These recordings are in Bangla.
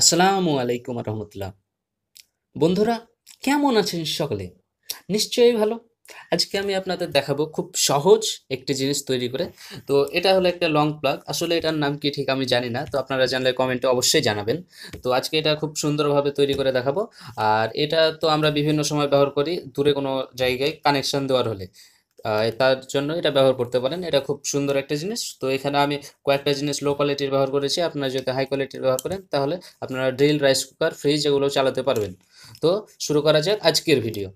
আসসালামু আলাইকুম রহমতুল্লাহ বন্ধুরা কেমন আছেন সকলে নিশ্চয়ই ভালো আজকে আমি আপনাদের দেখাবো খুব সহজ একটি জিনিস তৈরি করে তো এটা হলো একটা লং প্লাগ আসলে এটার নাম কি ঠিক আমি জানি না তো আপনারা জানলে কমেন্টে অবশ্যই জানাবেন তো আজকে এটা খুব সুন্দরভাবে তৈরি করে দেখাবো আর এটা তো আমরা বিভিন্ন সময় ব্যবহার করি দূরে কোনো জায়গায় কানেকশন দেওয়ার হলে তার জন্য এটা ব্যবহার করতে পারেন এটা খুব সুন্দর একটা জিনিস তো এখানে আমি কয়েকটা জিনিস লো কোয়ালিটির ব্যবহার করেছি আপনারা যদি হাই কোয়ালিটির ব্যবহার করেন তাহলে আপনারা ড্রিল রাইস কুকার ফ্রিজ এগুলো চালাতে পারবেন তো শুরু করা যাক আজকের ভিডিও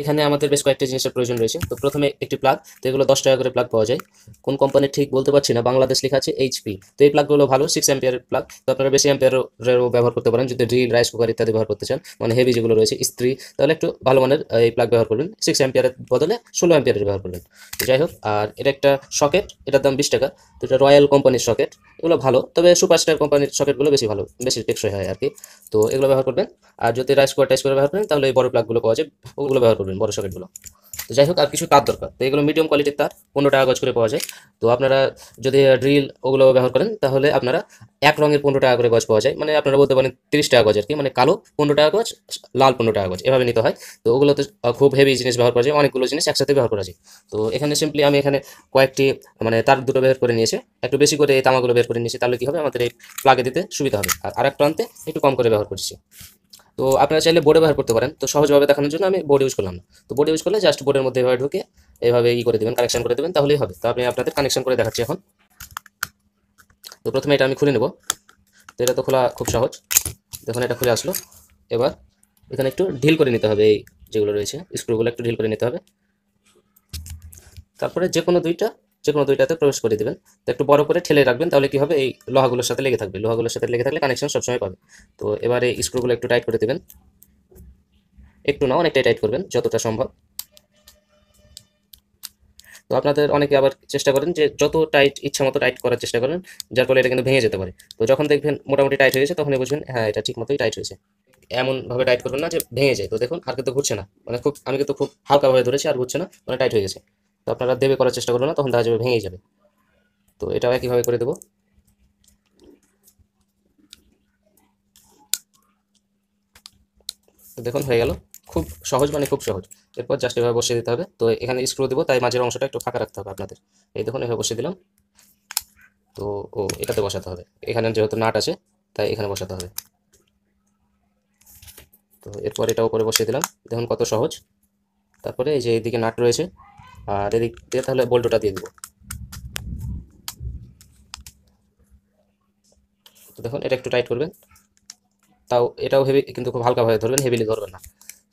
এখানে আমাদের বেশ কয়েকটা জিনিসের প্রয়োজন রয়েছে তো প্রথমে একটি প্লাগ তো এগুলো দশ টাকা করে প্লাগ পাওয়া যায় কোন কোম্পানি ঠিক বলতে পারছি না বাংলাদেশ লেখা আছে এইচপি তো এই প্লাগগুলো ভালো সিক্স এম্পিয়ার প্লাগ তো আপনারা বেশি এম্পিয়ারেরও ব্যবহার করতে পারেন যদি ড্রিল রাইস কুকার ইত্যাদি ব্যবহার করতে চান মানে হেভি যেগুলো রয়েছে ইস্ত্রি তাহলে একটু ভালো মানের এই প্লাগ ব্যবহার করবেন সিক্স অ্যাম্পিয়ারের বদলে ষোলো অ্যাম্পিয়ারের ব্যবহার করবেন তো যাই হোক আর এটা একটা সকেট এটার দাম বিশ টাকা তো এটা রয়্যাল কোম্পানির সকেট এগুলো ভালো তবে সুপারস্টার কোম্পানির সকেটগুলো বেশি ভালো বেশি টেকসই হয় আর কি তো এগুলো ব্যবহার করবেন আর যদি রাইস কুকার টাইস করে ব্যবহার করেন তাহলে এই বড় প্লাগগুলো পাওয়া যায় ওগুলো ব্যবহার করবেন বড় সকেটগুলো তো যাই হোক আর কিছু তার দরকার তো এগুলো মিডিয়াম কোয়ালিটির তার পনেরো টাকা গজ করে পাওয়া যায় তো আপনারা যদি ড্রিল ওগুলো ব্যবহার করেন তাহলে আপনারা এক রঙের পনেরো টাকা করে গজ পাওয়া যায় মানে আপনারা বলতে পারেন তিরিশ টাকা গজ আর কি মানে কালো পনেরো টাকা গজ লাল পনেরো টাকা গজ এভাবে নিতে হয় তো ওগুলো তো খুব হেভি জিনিস ব্যবহার করা যায় অনেকগুলো জিনিস একসাথে ব্যবহার করা যায় তো এখানে সিম্পলি আমি এখানে কয়েকটি মানে তার দুটো বের করে নিয়েছি একটু বেশি করে এই তামাগুলো বের করে নিয়েছি তাহলে কী হবে আমাদের এই প্লাগে দিতে সুবিধা হবে আর আরেক প্রান্তে একটু কম করে ব্যবহার করছি তো আপনারা চাইলে বোর্ডে ব্যবহার করতে পারেন তো সহজভাবে দেখানোর জন্য আমি বোর্ড ইউজ করলাম তো বোর্ড ইউজ করলে জাস্ট বোর্ডের মধ্যে এভাবে ঢুকে এভাবে ই করে দেবেন কানেকশন করে দেবেন তাহলেই হবে তো আমি আপনাদের কানেকশন করে দেখাচ্ছি এখন তো প্রথমে এটা আমি খুলে নেব তো এটা তো খোলা খুব সহজ দেখুন এটা খুলে আসলো এবার এখানে একটু ঢিল করে নিতে হবে এই যেগুলো রয়েছে স্ক্রুগুলো একটু ঢিল করে নিতে হবে তারপরে যে কোনো দুইটা যে কোনো দুইটাতে প্রবেশ করে দেবেন তো একটু বড় করে ঠেলে রাখবেন তাহলে কি হবে এই লোহাগুলোর সাথে লেগে থাকবে লোহাগুলোর সাথে লেগে থাকলে কানেকশন সবসময় পাবে তো এবারে স্ক্রুগুলো একটু টাইট করে দেবেন একটু না অনেকটাই টাইট করবেন যতটা সম্ভব তো আপনাদের অনেকে আবার চেষ্টা করেন যে যত টাইট ইচ্ছা মতো টাইট করার চেষ্টা করেন যার ফলে এটা কিন্তু ভেঙে যেতে পারে তো যখন দেখবেন মোটামুটি টাইট হয়েছে তখনই বুঝবেন হ্যাঁ এটা ঠিক মতোই টাইট হয়েছে এমনভাবে টাইট করবেন না যে ভেঙে যায় তো দেখুন আর কিন্তু ঘুরছে না মানে খুব আমি কিন্তু খুব হালকাভাবে ধরেছি আর ঘুরছে না মানে টাইট হয়ে গেছে তো আপনারা দেবে করার চেষ্টা করবেন না তখন দেখা যাবে ভেঙে যাবে তো এটাও একইভাবে করে দেবো দেখুন হয়ে গেল খুব সহজ মানে খুব সহজ এরপর জাস্ট এভাবে বসিয়ে দিতে হবে তো এখানে স্ক্রু দেবো তাই মাঝের অংশটা একটু ফাঁকা রাখতে হবে আপনাদের এই দেখুন এভাবে বসিয়ে দিলাম তো ও এটাতে বসাতে হবে এখানে যেহেতু নাট আছে তাই এখানে বসাতে হবে তো এরপর এটা উপরে বসিয়ে দিলাম দেখুন কত সহজ তারপরে এই যে এইদিকে নাট রয়েছে আর এদিক থেকে তাহলে বল্টোটা দিয়ে দেবো তো দেখুন এটা একটু টাইট করবেন তাও এটাও হেভি কিন্তু খুব হালকাভাবে ধরবেন হেভিলি ধরবেন না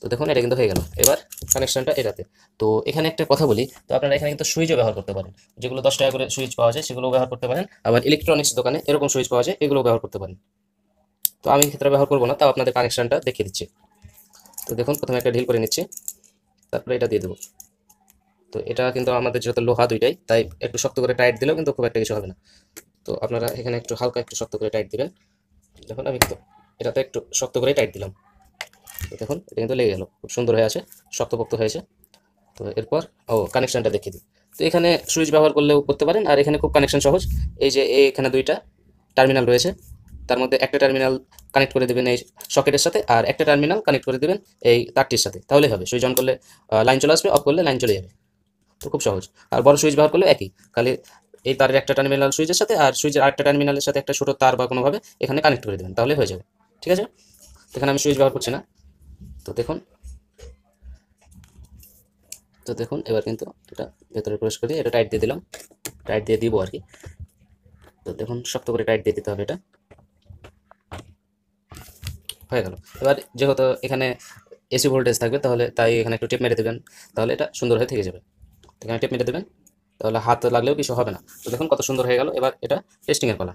তো দেখুন এটা কিন্তু হয়ে গেল এবার কানেকশনটা এটাতে তো এখানে একটা কথা বলি তো আপনারা এখানে কিন্তু সুইচও ব্যবহার করতে পারেন যেগুলো দশ টাকা করে সুইচ পাওয়া যায় সেগুলো ব্যবহার করতে পারেন আবার ইলেকট্রনিক্স দোকানে এরকম সুইচ পাওয়া যায় এগুলো ব্যবহার করতে পারেন তো আমি ক্ষেত্রে ব্যবহার করবো না তাও আপনাদের কানেকশনটা দেখিয়ে দিচ্ছি তো দেখুন প্রথমে একটা ঢিল করে নিচ্ছি তারপরে এটা দিয়ে দেবো তো এটা কিন্তু আমাদের যেহেতু লোহা দুইটাই তাই একটু শক্ত করে টাইট দিলেও কিন্তু খুব একটা কিছু হবে না তো আপনারা এখানে একটু হালকা একটু শক্ত করে টাইট দিবেন দেখুন আমি কিন্তু এটাতে একটু শক্ত করে টাইট দিলাম দেখুন এটা কিন্তু লেগে গেল খুব সুন্দর হয়ে আছে শক্তপক্ত হয়েছে তো এরপর ও কানেকশানটা দেখিয়ে দিই তো এখানে সুইচ ব্যবহার করলেও করতে পারেন আর এখানে খুব কানেকশন সহজ এই যে এখানে দুইটা টার্মিনাল রয়েছে তার মধ্যে একটা টার্মিনাল কানেক্ট করে দেবেন এই সকেটের সাথে আর একটা টার্মিনাল কানেক্ট করে দেবেন এই তারটির সাথে তাহলেই হবে সুইচ অন করলে লাইন চলে আসবে অফ করলে লাইন চলে যাবে তো খুব সহজ আর বড় সুইচ ব্যবহার করলে একই খালি এই তারের একটা টার্মিনাল সুইচের সাথে আর সুইচের আরেকটা টার্মিনালের সাথে একটা ছোটো তার বা কোনোভাবে এখানে কানেক্ট করে দেবেন তাহলে হয়ে যাবে ঠিক আছে এখানে আমি সুইচ ব্যবহার করছি না তো দেখুন তো দেখুন এবার কিন্তু এটা ভেতরে প্রবেশ করে এটা টাইট দিয়ে দিলাম টাইট দিয়ে দিব আর কি তো দেখুন শক্ত করে টাইট দিয়ে দিতে হবে এটা হয়ে গেল এবার যেহেতু এখানে এসি ভোল্টেজ থাকবে তাহলে তাই এখানে একটু টেপ মেরে দেবেন তাহলে এটা সুন্দর হয়ে থেকে যাবে এখানে টেপ মেটে দেবেন তাহলে হাত লাগলেও কিছু হবে না তো দেখুন কত সুন্দর হয়ে গেল এবার এটা টেস্টিংয়ের কলা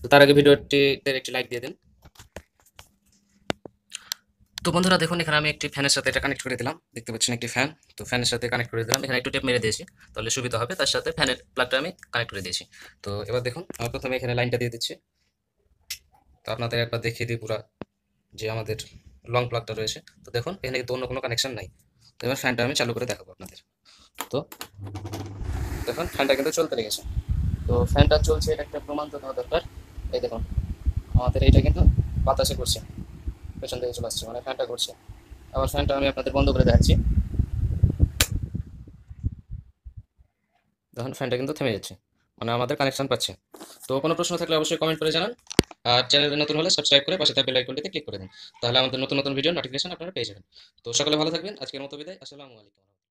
তো তার আগে ভিডিওটিতে একটি লাইক দিয়ে দিন তো বন্ধুরা দেখুন এখানে আমি একটি ফ্যানের সাথে এটা কানেক্ট করে দিলাম দেখতে পাচ্ছেন একটি ফ্যান তো ফ্যানের সাথে কানেক্ট করে দিলাম এখানে একটু টেপ মেরে দিয়েছি তাহলে সুবিধা হবে তার সাথে ফ্যানের প্লাগটা আমি কানেক্ট করে দিয়েছি তো এবার দেখুন আমার প্রথমে এখানে লাইনটা দিয়ে দিচ্ছি তো আপনাদের একবার দেখিয়ে দিই পুরা যে আমাদের লং প্লাগটা রয়েছে তো দেখুন এখানে কিন্তু অন্য কোনো কানেকশন নাই তো এবার ফ্যানটা আমি চালু করে দেখাবো আপনাদের তো দেখুন ফ্যানটা কিন্তু চলতে লেগেছে তো ফ্যানটা চলছে এটা একটা প্রমাণ তো দেওয়া দরকার এই দেখুন আমাদের এইটা কিন্তু বাতাসে করছে পেছন থেকে চলে আসছে মানে ফ্যানটা করছে আবার ফ্যানটা আমি আপনাদের বন্ধ করে দেখাচ্ছি দেখুন ফ্যানটা কিন্তু থেমে যাচ্ছে মানে আমাদের কানেকশান পাচ্ছে তো কোনো প্রশ্ন থাকলে অবশ্যই কমেন্ট করে জানান আর চ্যানেলে নতুন হলে সাবস্ক্রাইব করে পাশে থাকা বেল আইকনটিতে ক্লিক করে দিন তাহলে আমাদের নতুন নতুন ভিডিও নোটিফিকেশন আপনারা পেয়ে যাবেন তো সকালে ভালো থাকবেন আজকের মতো বিদায় আসসালামু আলাইকুম